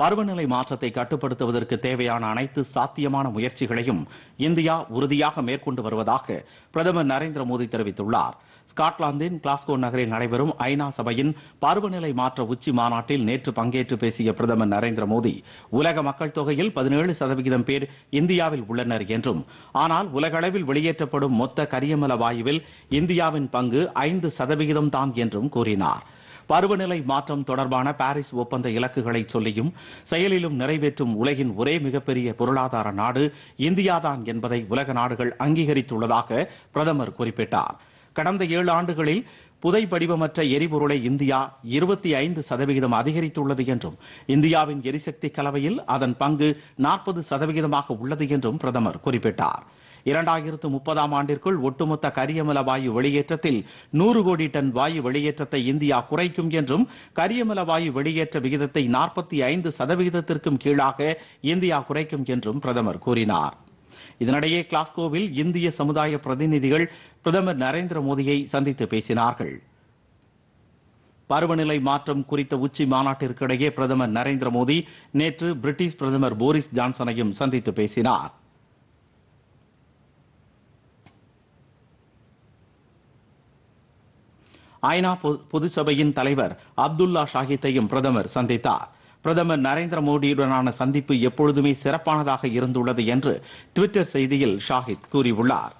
பருவநிலை மாற்றத்தை கட்டுப்படுத்துவதற்கு தேவையான அனைத்து சாத்தியமான முயற்சிகளையும் இந்தியா உறுதியாக மேற்கொண்டு வருவதாக பிரதமர் நரேந்திர மோடி தெரிவித்துள்ளார் ஸ்காட்லாந்தின் கிளாஸ்கோ நகரில் நடைபெறும் ஐநா சபையின் பருவநிலை மாற்ற உச்சி மாநாட்டில் நேற்று பங்கேற்று பேசிய பிரதமர் நரேந்திர மோடி உலக மக்கள் தொகையில் பதினேழு சதவிகிதம் பேர் இந்தியாவில் உள்ளனர் என்றும் ஆனால் உலகளவில் வெளியேற்றப்படும் மொத்த கரியமல வாயுவில் இந்தியாவின் பங்கு ஐந்து சதவிகிதம் தான் என்றும் கூறினார் பருவநிலை மாற்றம் தொடர்பான பாரிஸ் ஒப்பந்த இலக்குகளை சொல்லியும் செயலிலும் நிறைவேற்றும் உலகின் ஒரே மிகப்பெரிய பொருளாதார நாடு இந்தியாதான் என்பதை உலக நாடுகள் அங்கீகரித்துள்ளதாக பிரதமர் குறிப்பிட்டார் கடந்த ஏழு ஆண்டுகளில் புதை படிவமற்ற எரிபொருளை இந்தியா இருபத்தி ஐந்து சதவிகிதம் அதிகரித்துள்ளது என்றும் இந்தியாவின் எரிசக்தி கலவையில் அதன் பங்கு நாற்பது சதவிகிதமாக உள்ளது என்றும் பிரதமர் குறிப்பிட்டார் இரண்டாயிரத்து முப்பதாம் ஆண்டிற்குள் ஒட்டுமொத்த கரியமல வாயு வெளியேற்றத்தில் நூறு கோடி டன் வாயு வெளியேற்றத்தை இந்தியா குறைக்கும் என்றும் கரியமல வாயு வெளியேற்ற விகிதத்தை நாற்பத்தி ஐந்து சதவிகிதத்திற்கும் கீழாக இந்தியா குறைக்கும் என்றும் பிரதமர் கூறினார் இதனிடையே கிளாஸ்கோவில் இந்திய சமுதாய பிரதிநிதிகள் பிரதமர் நரேந்திர மோடியை சந்தித்து பேசினார்கள் பருவநிலை மாற்றம் குறித்த உச்சி மாநாட்டிற்கிடையே பிரதமர் நரேந்திர மோடி நேற்று பிரிட்டிஷ் பிரதமர் போரிஸ் ஜான்சனையும் சந்தித்து பேசினார் ஐநா பொதுச் சபையின் தலைவர் அப்துல்லா ஷாஹித்தையும் பிரதமர் சந்தித்தார் பிரதமர் நரேந்திர மோடியுடனான சந்திப்பு எப்பொழுதுமே சிறப்பானதாக இருந்துள்ளது என்று டுவிட்டர் செய்தியில் ஷாஹித் கூறியுள்ளார்